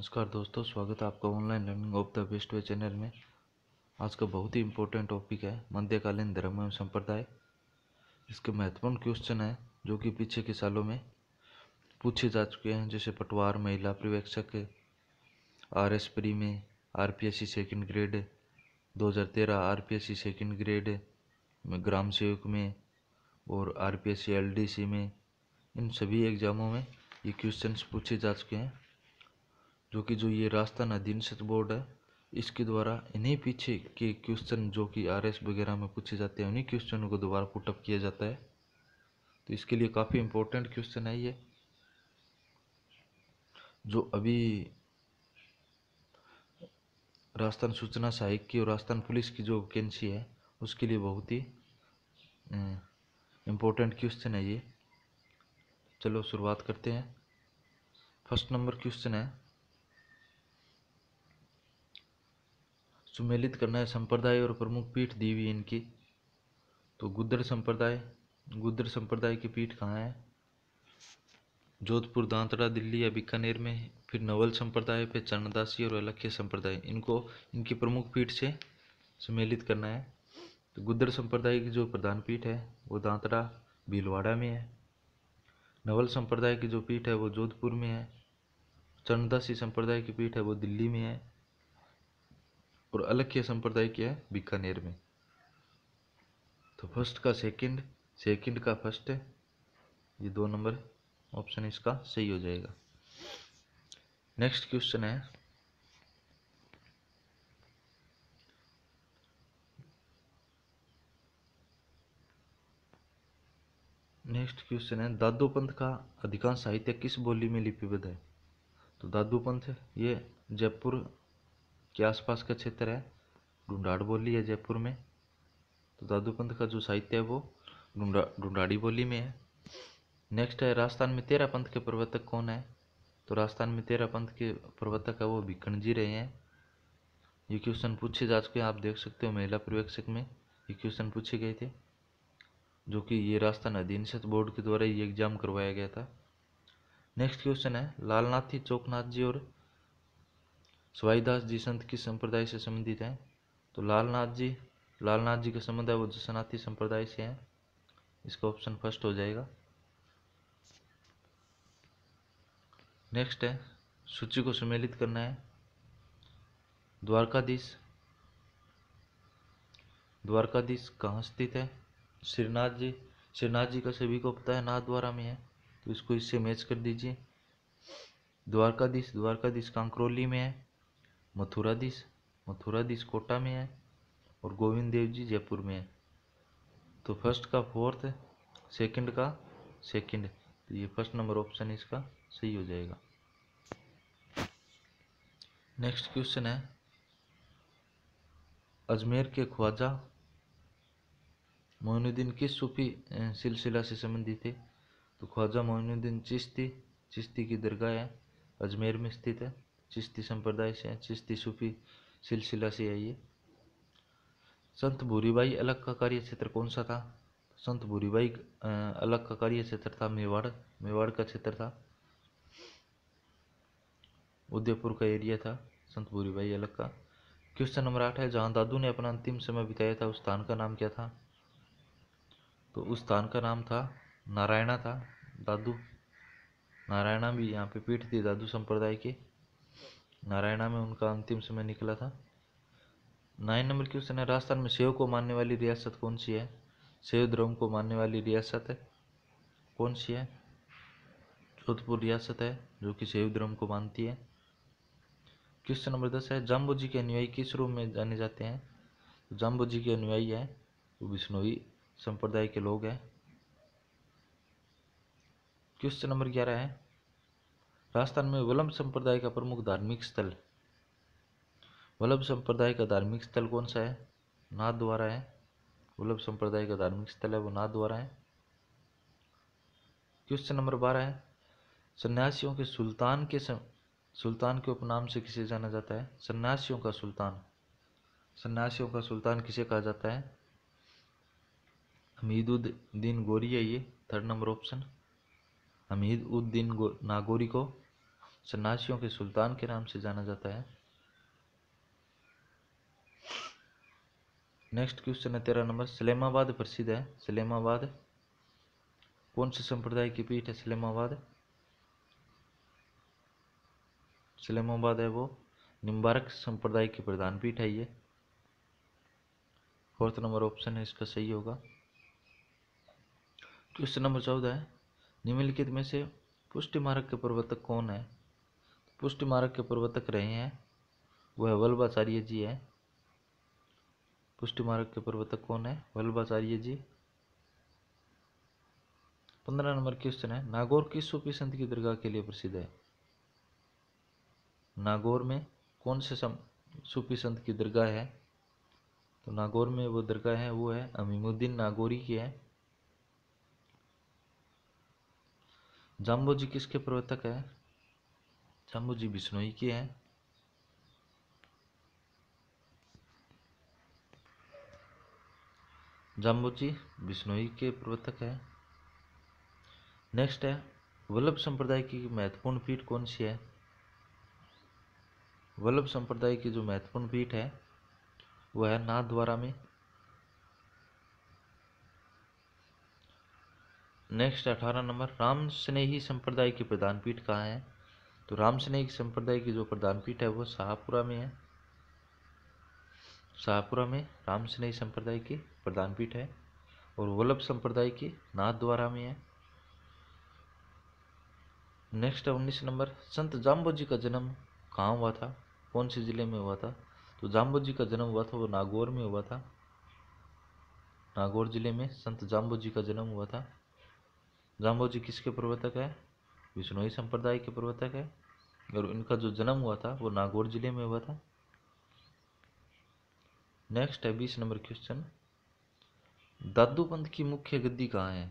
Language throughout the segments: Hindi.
नमस्कार दोस्तों स्वागत है आपका online learning of the best way channel में आज का बहुत ही इम्पोर्टेंट टॉपिक है मध्यकालीन धर्म एवं संप्रदाय इसके महत्वपूर्ण क्वेश्चन है जो कि पीछे के सालों में पूछे जा चुके हैं जैसे पटवार महिला पर्यवेक्षक आर एस प्री में R P S C second grade तेरह R P S C second grade ग्राम सेवक में और R P S C L D C में इन सभी एग्ज़ामों में ये क्वेश्चन पूछे जा चुके हैं जो कि जो ये रास्ता नादीन सच बोर्ड है इसके द्वारा इन्हीं पीछे के क्वेश्चन जो कि आर वगैरह में पूछे जाते हैं उन्हीं क्वेश्चनों को दोबारा पुटअप किया जाता है तो इसके लिए काफ़ी इम्पोर्टेंट क्वेश्चन है ये जो अभी राजस्थान सूचना सहायक की और राजस्थान पुलिस की जो वैकेंसी है उसके लिए बहुत ही इम्पोर्टेंट हम्म, क्वेश्चन है ये चलो शुरुआत करते हैं फर्स्ट नंबर क्वेश्चन है सुमेलित करना है संप्रदाय और प्रमुख पीठ दी हुई इनकी तो गुद्दर संप्रदाय गुद्दर संप्रदाय की पीठ कहाँ है जोधपुर दांतड़ा दिल्ली या बीकानेर में फिर नवल संप्रदाय फिर चरणदासी और अलख्य संप्रदाय इनको इनकी प्रमुख पीठ से सुमेलित करना है तो गुद्दर संप्रदाय की जो प्रधान पीठ है वो दांतड़ा भीलवाड़ा में है नवल संप्रदाय की जो पीठ है वो जोधपुर में है चरणदासी संप्रदाय की पीठ है वो दिल्ली में है और किया संप्रदाय किया है बीकानेर में तो फर्स्ट का सेकंड सेकंड का फर्स्ट है ये दो नंबर ऑप्शन इसका सही हो जाएगा नेक्स्ट क्वेश्चन है नेक्स्ट क्वेश्चन है दादू पंथ का अधिकांश साहित्य किस बोली में लिपिबद्ध है तो दादू पंथ ये जयपुर के आसपास का क्षेत्र है ढूंढाड़ बोली है जयपुर में तो दादू का जो साहित्य है वो ढूंढा ढूंढाड़ी बोली में है नेक्स्ट है राजस्थान में तेरा पंथ के प्रवर्तक कौन है तो राजस्थान में तेरा पंथ के प्रवर्तक है वो भिकण जी रहे हैं ये क्वेश्चन पूछे जा चुके हैं आप देख सकते हो महिला पर्यवेक्षक में ये क्वेश्चन पूछे गए थे जो कि ये राजस्थान अधीनस्थ बोर्ड के द्वारा ये एग्जाम करवाया गया था नेक्स्ट क्वेश्चन है लालनाथी चौकनाथ जी और सवाईदास जी संत किस संप्रदाय से संबंधित हैं तो लालनाथ जी लालनाथ जी का संबंध है वो जसनाथी संप्रदाय से हैं इसका ऑप्शन फर्स्ट हो जाएगा नेक्स्ट है सूची को सम्मिलित करना है द्वारकाधीश द्वारकाधीश कहाँ स्थित है श्रीनाथ जी श्रीनाथ जी का सभी को पता है नाथ द्वारा में है तो इसको इससे मैच कर दीजिए द्वारकाधीश द्वारकाधीश कांकरोली में है मथुराधीश मथुराधीश कोटा में है और गोविंद देव जी जयपुर में है तो फर्स्ट का फोर्थ सेकंड का सेकंड तो ये फर्स्ट नंबर ऑप्शन इसका सही हो जाएगा नेक्स्ट क्वेश्चन है अजमेर के ख्वाजा मोहनुद्दीन किस सूफी सिलसिला से संबंधित थे तो ख्वाजा मोहनुद्दीन चिश्ती चिश्ती की दरगाह है अजमेर में स्थित है चिश्ती संप्रदाय से चिश्ती सूफी सिलसिला से है ये संत भूरीबाई अलग का कार्य क्षेत्र कौन सा था संत भूरीबाई अलग का कार्य क्षेत्र था मेवाड़ मेवाड़ का क्षेत्र था उदयपुर का एरिया था संत भूरीबाई अलग का क्वेश्चन नंबर आठ है जहाँ दादू ने अपना अंतिम समय बिताया था उस स्थान का नाम क्या था तो उस स्थान का नाम था नारायणा था दादू नारायणा भी यहाँ पे पीठ थी दादू संप्रदाय के नारायणा में उनका अंतिम समय निकला था नाइन नंबर क्वेश्चन है राजस्थान में सेव को मानने वाली रियासत कौन सी है सेव द्रोम को मानने वाली रियासत है कौन सी है जोधपुर रियासत है जो कि सेव द्रोम को मानती है क्वेश्चन नंबर दस है जाम्बू जी के अनुयायी किस रूप में जाने जाते हैं तो जी के अनुयायी है वो बिश्नोई संप्रदाय के लोग हैं क्वेश्चन नंबर ग्यारह है राजस्थान में वल्लभ संप्रदाय का प्रमुख धार्मिक स्थल वल्लभ संप्रदाय का धार्मिक स्थल कौन सा है नाथ द्वारा है वल्लभ संप्रदाय का धार्मिक स्थल है वो नाथ द्वारा है क्वेश्चन नंबर बारह है सन्यासियों के सुल्तान के सुल्तान के उपनाम से किसे जाना जाता है सन्यासियों का सुल्तान सन्यासियों का सुल्तान किसे कहा जाता है उद्दीन गोरी है ये third number option Hamid Uddin Nagori को सन्नासियों के सुल्तान के नाम से जाना जाता है नेक्स्ट क्वेश्चन है तेरह नंबर सलेमाबाद प्रसिद्ध है सलेमाबाद कौन से संप्रदाय की पीठ है सलेमाबाद सलेमाबाद है वो निम्बारक संप्रदाय की प्रधान पीठ है ये फोर्थ नंबर ऑप्शन है इसका सही होगा क्वेश्चन नंबर चौदह है निम्नलिखित में से पुष्टि मार्ग के प्रवर्तक कौन है पुष्ट मार्ग के प्रवर्तक रहे हैं वह वल्लभाचार्य जी है पुष्ट मार्ग के प्रवर्तक कौन है वल्लभाचार्य जी पंद्रह नंबर क्वेश्चन है नागौर किस सूफी संत की दरगाह के लिए प्रसिद्ध है नागौर में कौन से सूफी संत की दरगाह है तो नागौर में वो दरगाह है वो है अमीमुद्दीन नागौरी की है जाम्बो जी किसके प्रवर्तक है शंभु जी बिश्नोई के हैं जम्बु जी बिश्नोई के प्रवर्तक हैं नेक्स्ट है वल्लभ संप्रदाय की महत्वपूर्ण पीठ कौन सी है वल्लभ संप्रदाय की जो महत्वपूर्ण पीठ है वह है नाथ द्वारा में नेक्स्ट अठारह नंबर राम स्नेही संप्रदाय की प्रधान पीठ कहाँ है तो राम रामसनैक संप्रदाय की जो प्रधान पीठ है वो शाहपुरा में है शाहपुरा में राम रामसनैक संप्रदाय की प्रधान पीठ है और वल्लभ संप्रदाय की नाथद्वारा में है नेक्स्ट है उन्नीस नंबर संत जाम्बो जी का जन्म कहाँ हुआ था कौन से ज़िले में हुआ था तो जाम्बो जी का जन्म हुआ था वो नागौर में हुआ था नागौर ज़िले में संत जाम्बो जी का जन्म हुआ था जाम्बो जी किसके प्रवर्तक है विष्णोई संप्रदाय के प्रवर्तक है और इनका जो जन्म हुआ था वो नागौर ज़िले में हुआ था नेक्स्ट है बीस नंबर क्वेश्चन दादू पंथ की मुख्य गद्दी कहाँ है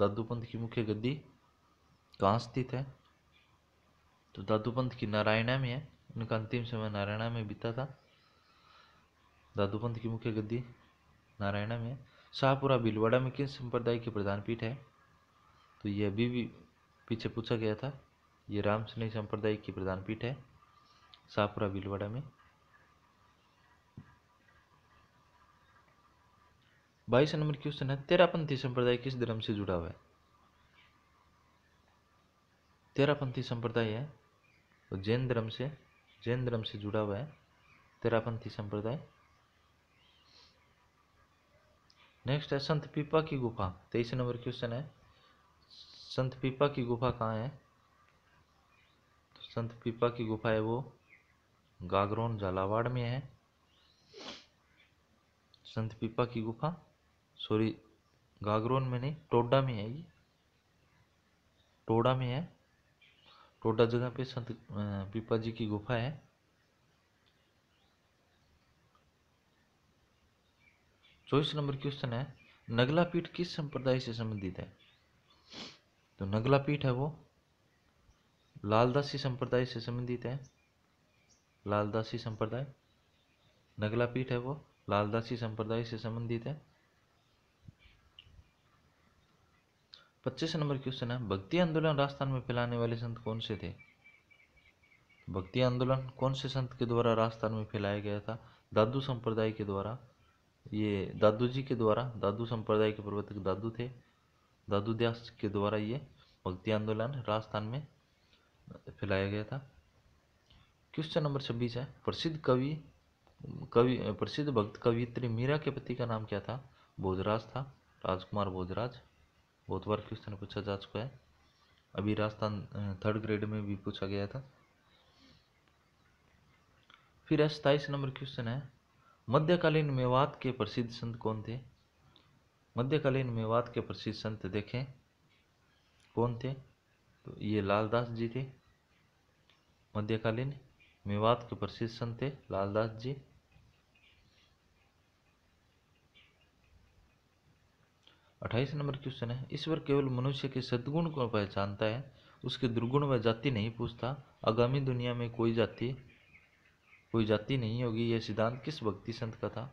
दादू पंथ की मुख्य गद्दी कहाँ स्थित है तो दादू पंथ की नारायणा में है उनका अंतिम समय नारायणा में बीता था दादू पंथ की मुख्य गद्दी नारायणा में शाहपुरा भीलवाड़ा में किस संप्रदाय की प्रधान पीठ है तो यह अभी भी पीछे पूछा गया था ये राम स्नेही संप्रदाय की प्रधान पीठ है सापुरा भीलवाड़ा में बाईस नंबर क्वेश्चन है तेरापंथी संप्रदाय किस धर्म से जुड़ा हुआ है तेरापंथी संप्रदाय है तो जैन धर्म से जैन धर्म से जुड़ा हुआ है तेरापंथी संप्रदाय नेक्स्ट है संत पीपा की गुफा तेईस नंबर क्वेश्चन है संत पीपा की गुफा कहाँ है संत पीपा की गुफा है वो गागरोन झालावाड़ में है संत पीपा की गुफा सॉरी गागरोन में नहीं टोडा में है ये टोडा में है टोडा जगह पे संत पीपा जी की गुफा है चौबीस नंबर क्वेश्चन है नगला पीठ किस संप्रदाय से संबंधित है तो नगला पीठ है वो लालदासी संप्रदाय से संबंधित है लालदासी संप्रदाय नगला पीठ है वो लालदासी संप्रदाय से संबंधित है पच्चीस नंबर क्वेश्चन है भक्ति आंदोलन राजस्थान में फैलाने वाले संत कौन से थे भक्ति आंदोलन कौन से संत के द्वारा राजस्थान में फैलाया गया था दादू संप्रदाय के द्वारा ये दादू जी के द्वारा दादू संप्रदाय के प्रवर्तक दादू थे दादू दास के द्वारा ये भक्ति आंदोलन राजस्थान में तो फैलाया गया था क्वेश्चन नंबर छब्बीस है प्रसिद्ध कवि कवि प्रसिद्ध भक्त कवियत्री मीरा के पति का नाम क्या था भोजराज था राजकुमार भोजराज बहुत बार क्वेश्चन पूछा जा चुका है अभी राजस्थान थर्ड ग्रेड में भी पूछा गया था फिर सत्ताईस नंबर क्वेश्चन है मध्यकालीन मेवात के प्रसिद्ध संत कौन थे मध्यकालीन मेवात के प्रसिद्ध संत देखें कौन थे तो ये लालदास जी थे मध्यकालीन मेवात के प्रसिद्ध संत थे लालदास जी अट्ठाईस नंबर क्वेश्चन है ईश्वर केवल मनुष्य के सद्गुण को पहचानता है उसके दुर्गुण व जाति नहीं पूछता आगामी दुनिया में कोई जाति कोई जाति नहीं होगी यह सिद्धांत किस भक्ति संत का था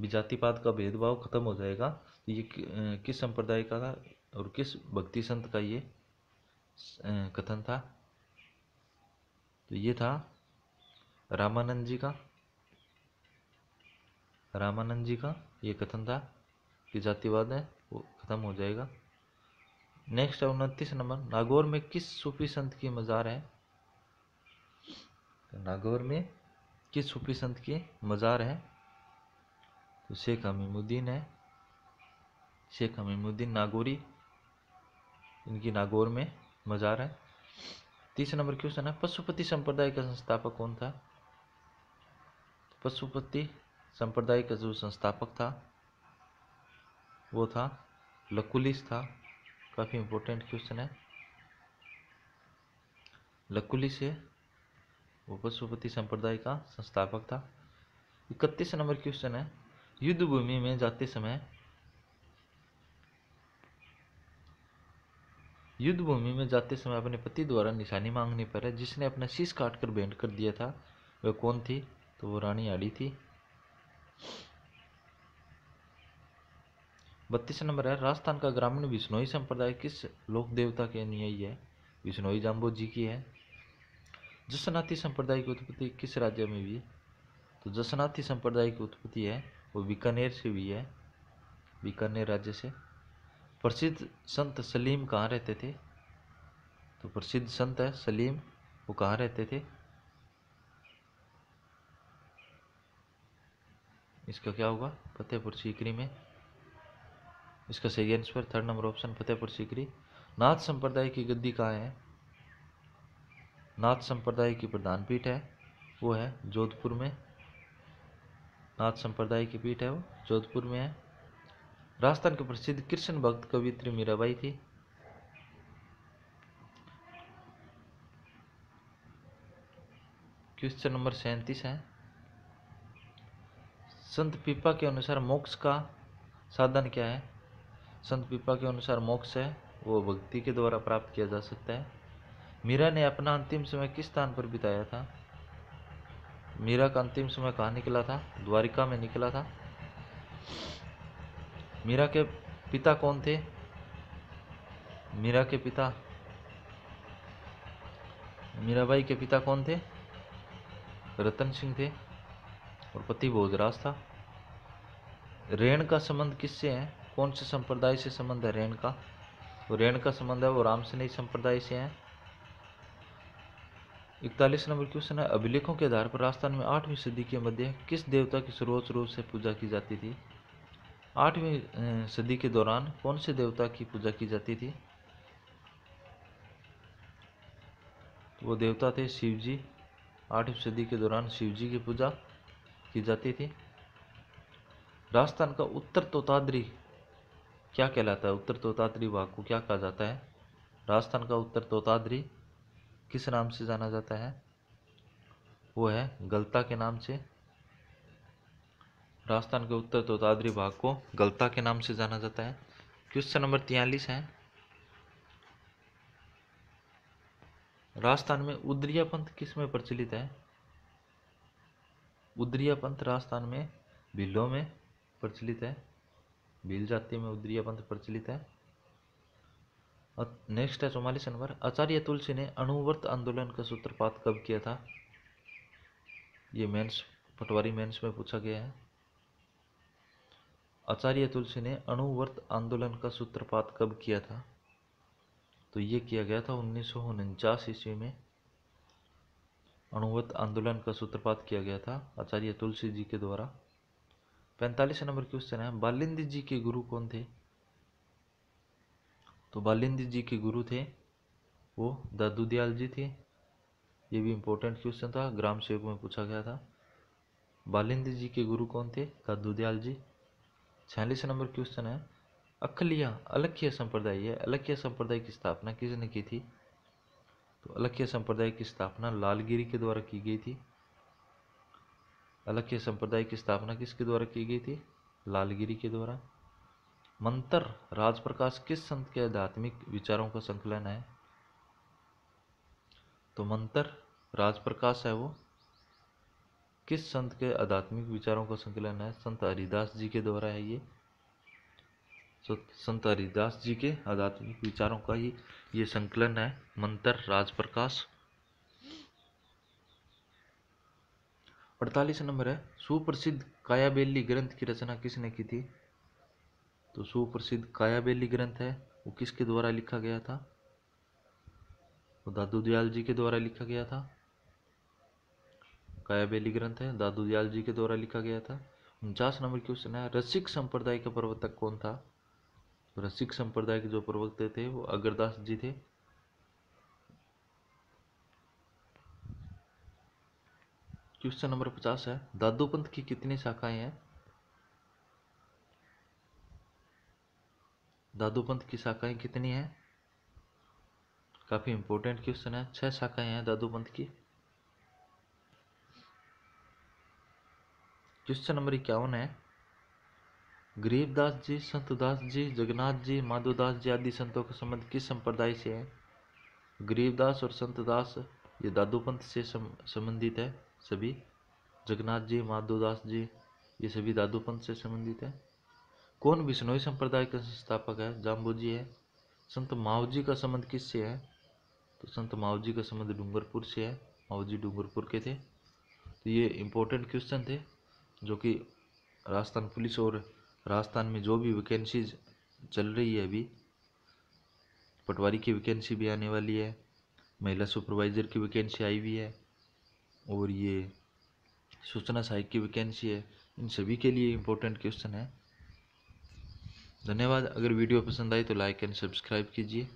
विजातिपात का भेदभाव खत्म हो जाएगा तो ये किस संप्रदाय का था और किस भक्ति संत का ये कथन था तो ये था रामानंद जी का रामानंद जी का ये कथन था कि जातिवाद है वो ख़त्म हो जाएगा नेक्स्ट है उनतीस नंबर नागौर में किस सूफी संत की मज़ार है तो नागौर में किस सूफी संत की मज़ार है तो शेख हमीमुद्दीन है शेख हमीमुद्दीन नागौरी इनकी नागौर में मज़ार है तीसरा नंबर क्वेश्चन है पशुपति संप्रदाय का संस्थापक कौन था पशुपति संप्रदाय का जो संस्थापक था वो था लकुलिस था काफ़ी इम्पोर्टेंट क्वेश्चन है लकुलिस है वो पशुपति संप्रदाय का संस्थापक था इकतीस नंबर क्वेश्चन है युद्ध भूमि में जाते समय युद्ध भूमि में जाते समय अपने पति द्वारा निशानी मांगने पर है जिसने अपना शीश काट कर भेंट कर दिया था वह कौन थी तो वो रानी आड़ी थी बत्तीस नंबर है राजस्थान का ग्रामीण बिश्नोई संप्रदाय किस लोक देवता के अनुयायी है बिश्नोई जाम्बो जी की है जसनाथी संप्रदाय की उत्पत्ति किस राज्य में हुई तो जसनाथी संप्रदाय की उत्पत्ति है वो बीकानेर से हुई है बीकानेर राज्य से प्रसिद्ध संत सलीम कहाँ रहते थे तो प्रसिद्ध संत है सलीम वो कहाँ रहते थे इसका क्या होगा फतेहपुर सीकरी में इसका सही answer third number option Fatehpur Sikri Nath संप्रदाय की गद्दी कहाँ है नाथ संप्रदाय की प्रधान पीठ है वो है जोधपुर में नाथ संप्रदाय की पीठ है वो जोधपुर में है राजस्थान के प्रसिद्ध कृष्ण भक्त कवित्री मीराबाई थी क्वेश्चन नंबर सैंतीस है संत पिपा के अनुसार मोक्ष का साधन क्या है संत पिपा के अनुसार मोक्ष है वो भक्ति के द्वारा प्राप्त किया जा सकता है मीरा ने अपना अंतिम समय किस स्थान पर बिताया था मीरा का अंतिम समय कहाँ निकला था द्वारिका में निकला था मीरा के पिता कौन थे मीरा के पिता मीराबाई के पिता कौन थे रतन सिंह थे और पति भोजराज था रेण का संबंध किससे है कौन से संप्रदाय से संबंध है रेण का तो रेण का संबंध है वो राम नहीं संप्रदाय से है इकतालीस नंबर क्वेश्चन है अभिलेखों के आधार पर राजस्थान में आठवीं सदी के मध्य किस देवता की सर्वोच्च रूप से पूजा की जाती थी आठवीं सदी के दौरान कौन से देवता की पूजा की जाती थी तो वो देवता थे शिव जी आठवीं सदी के दौरान शिव जी की पूजा की जाती थी राजस्थान का उत्तर तोताद्री क्या कहलाता है उत्तर तोताद्री भाग को क्या कहा जाता है राजस्थान का उत्तर तोताद्री किस नाम से जाना जाता है वो है गलता के नाम से राजस्थान के उत्तर तोतादरी भाग को गलता के नाम से जाना जाता है क्वेश्चन नंबर तियालीस है राजस्थान में उदरिया पंथ किस में प्रचलित है उदरिया पंथ राजस्थान में भीलों में प्रचलित है भील जाति में उदरिया पंथ प्रचलित है और नेक्स्ट है चौवालीस नंबर आचार्य तुलसी ने अनुवर्त आंदोलन का सूत्रपात कब किया था ये मेंस पटवारी मेंस में पूछा गया है आचार्य तुलसी ने अणुवर्त आंदोलन का सूत्रपात कब किया था तो ये किया गया था उन्नीस सौ ईस्वी में अणुवर्त आंदोलन का सूत्रपात किया गया था आचार्य तुलसी जी के द्वारा पैंतालीस नंबर क्वेश्चन है बालिंद जी के गुरु कौन थे तो बालिंद जी के गुरु थे वो दादू दयाल जी थे ये भी इम्पोर्टेंट क्वेश्चन था ग्राम सेवक में पूछा गया था बालिंद जी के गुरु कौन थे दादू दयाल जी छियालीस नंबर क्वेश्चन है अखलिया अलख्य संप्रदाय है अलख्य संप्रदाय की स्थापना किसने की थी तो अलख्य संप्रदाय की स्थापना लालगिरी के द्वारा की गई थी अलख्य संप्रदाय की स्थापना किसके द्वारा की गई थी लालगिरी के द्वारा मंत्र राजप्रकाश किस संत के आध्यात्मिक विचारों का संकलन है तो मंत्र राजप्रकाश है वो किस संत के आध्यात्मिक विचारों का संकलन है संत हरिदास जी के द्वारा है ये संत हरिदास जी के आध्यात्मिक विचारों का ही ये संकलन है मंत्र राजप्रकाश अड़तालीस नंबर है सुप्रसिद्ध कायाबेली ग्रंथ की रचना किसने की थी तो सुप्रसिद्ध कायाबेली ग्रंथ है वो किसके द्वारा लिखा गया था तो दादू दयाल जी के द्वारा लिखा गया था कायाबेली ग्रंथ है दादू दयाल जी के द्वारा लिखा गया था उनचास नंबर क्वेश्चन है रसिक संप्रदाय का प्रवर्तक कौन था रसिक संप्रदाय के जो प्रवक्ता थे वो अग्रदास जी थे क्वेश्चन नंबर पचास है दादू पंथ की कितनी शाखाएं हैं दादू पंथ की शाखाएं कितनी हैं काफ़ी इंपॉर्टेंट क्वेश्चन है छह शाखाएं हैं दादू पंथ की क्वेश्चन नंबर इक्यावन है गरीबदास जी संतदास जी जगन्नाथ जी माधवदास जी आदि संतों का संबंध किस संप्रदाय से है गरीबदास और संतदास ये पंथ से संबंधित है सभी जगन्नाथ जी माधवदास जी ये सभी पंथ से संबंधित है कौन बिश्नोई संप्रदाय का संस्थापक है जाम्बू जी है संत जी का संबंध किस से है तो संत जी का संबंध डूंगरपुर से है जी डूंगरपुर के थे तो ये इंपॉर्टेंट क्वेश्चन थे जो कि राजस्थान पुलिस और राजस्थान में जो भी वैकेंसीज चल रही है अभी पटवारी की वैकेंसी भी आने वाली है महिला सुपरवाइज़र की वैकेंसी आई हुई है और ये सूचना सहायक की वैकेंसी है इन सभी के लिए इम्पोर्टेंट क्वेश्चन है धन्यवाद अगर वीडियो पसंद आई तो लाइक एंड सब्सक्राइब कीजिए